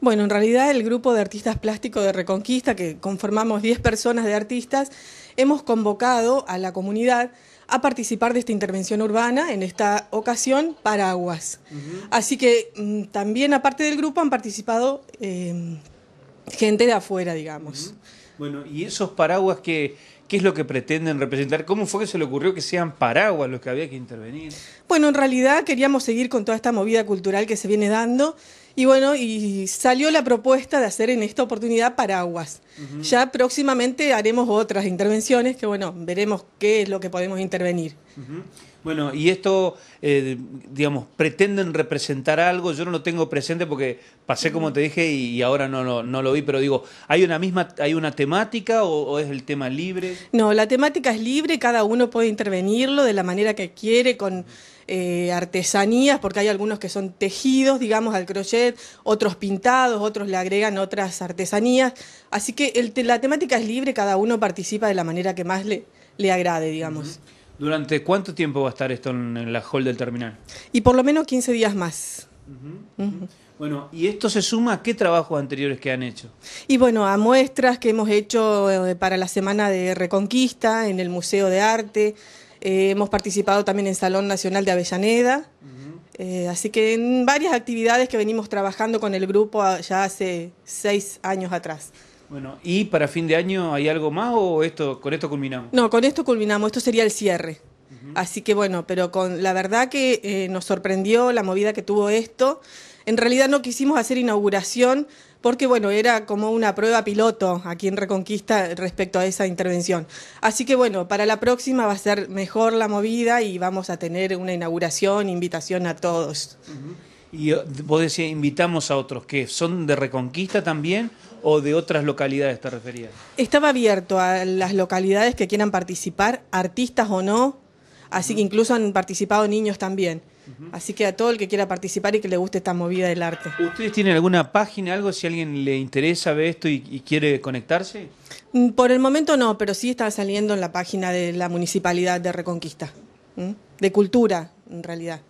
Bueno, en realidad el grupo de artistas plásticos de Reconquista, que conformamos 10 personas de artistas, hemos convocado a la comunidad a participar de esta intervención urbana, en esta ocasión Paraguas. Así que mm, también aparte del grupo han participado em, gente de afuera, digamos. Bueno, ¿y esos paraguas que, qué es lo que pretenden representar? ¿Cómo fue que se le ocurrió que sean paraguas los que había que intervenir? Bueno, en realidad queríamos seguir con toda esta movida cultural que se viene dando y bueno, y salió la propuesta de hacer en esta oportunidad paraguas. Ya próximamente haremos otras intervenciones que, bueno, veremos qué es lo que podemos intervenir. Bueno, y esto, eh, digamos, pretenden representar algo, yo no lo tengo presente porque pasé como te dije y, ahora no, lo vi, pero digo, ¿hay una misma, hay una temática o, es el tema libre? No, la temática es libre, cada uno puede intervenirlo de la manera que quiere, con eh, artesanías, porque hay algunos que son tejidos, digamos, al crochet, otros pintados, otros le agregan otras artesanías, así que la temática es libre, cada uno participa de la manera que más le, agrade, digamos. ¿Durante cuánto tiempo va a estar esto en, la hall del terminal? Y por lo menos 15 días más. Bueno, ¿y esto se suma a qué trabajos anteriores que han hecho? Y bueno, a muestras que hemos hecho eh, para la Semana de Reconquista en el Museo de Arte. Eh, hemos participado también en Salón Nacional de Avellaneda. Eh, así que en varias actividades que venimos trabajando con el grupo ah, ya hace seis años atrás. Bueno, ¿y para fin de año hay algo más o esto con esto culminamos? No, con esto culminamos, esto sería el cierre. Así que bueno, pero con la verdad que eh, nos sorprendió la movida que tuvo esto. En realidad no quisimos hacer inauguración porque bueno, era como una prueba piloto aquí en Reconquista respecto a esa intervención. Así que bueno, para la próxima va a ser mejor la movida y vamos a tener una inauguración, invitación a todos. Y eh, vos decís, invitamos a otros que son de Reconquista también o de otras localidades te referías? Estaba abierto a las localidades que quieran participar, artistas o no, así que incluso han participado niños también. Así que a todo el que quiera participar y que le guste esta movida del arte. ¿Ustedes tienen alguna página, algo, si a alguien le interesa ver esto y, quiere conectarse? Mm, por el momento no, pero sí está saliendo en la página de la Municipalidad de Reconquista, de Cultura en realidad.